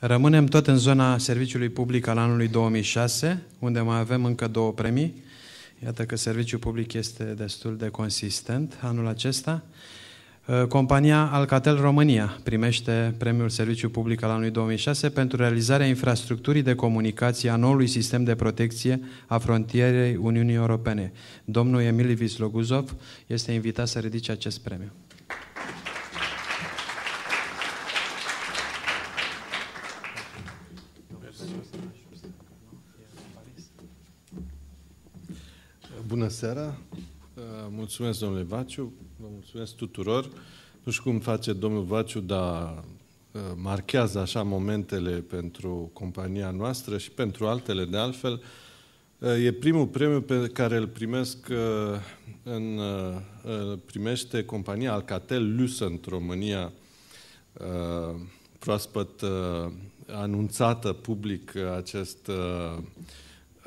Rămânem tot în zona serviciului public al anului 2006, unde mai avem încă două premii. Iată că serviciul public este destul de consistent anul acesta. Uh, compania Alcatel România primește premiul Serviciu Public al anului 2006 pentru realizarea infrastructurii de comunicație a noului sistem de protecție a frontierei Uniunii Europene. Domnul Emil Visloguzov este invitat să ridice acest premiu. Bună seara! Uh, mulțumesc, domnule Vaciu, vă mulțumesc tuturor. Nu știu cum face domnul Vaciu, dar uh, marchează așa momentele pentru compania noastră și pentru altele de altfel. Uh, e primul premiu pe care îl primesc în, îl primește compania Alcatel Lucent România, proaspăt anunțată public acest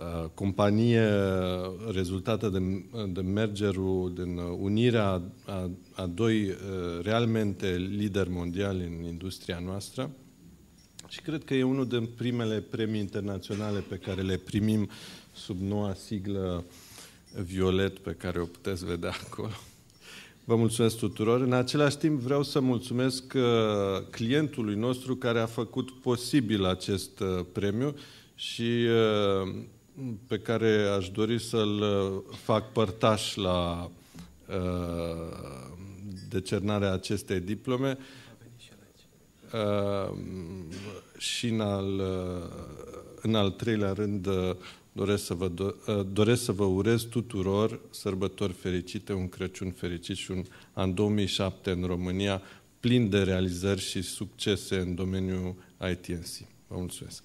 Uh, companie rezultată de, de mergerul, din unirea a, a, a doi uh, realmente lideri mondiali în industria noastră. Și cred că e unul din primele premii internaționale pe care le primim sub noua siglă violet pe care o puteți vedea acolo. Vă mulțumesc tuturor. În același timp vreau să mulțumesc uh, clientului nostru care a făcut posibil acest premiu și pe care aș dori să-l uh, fac părtaș la uh, decernarea acestei diplome uh, și în al, uh, în al treilea rând uh, doresc să, vă do, uh, doresc să vă urez tuturor sărbători fericite, un Crăciun fericit și un an 2007 în România plin de realizări și succese în domeniul ITNC. Vă mulțumesc!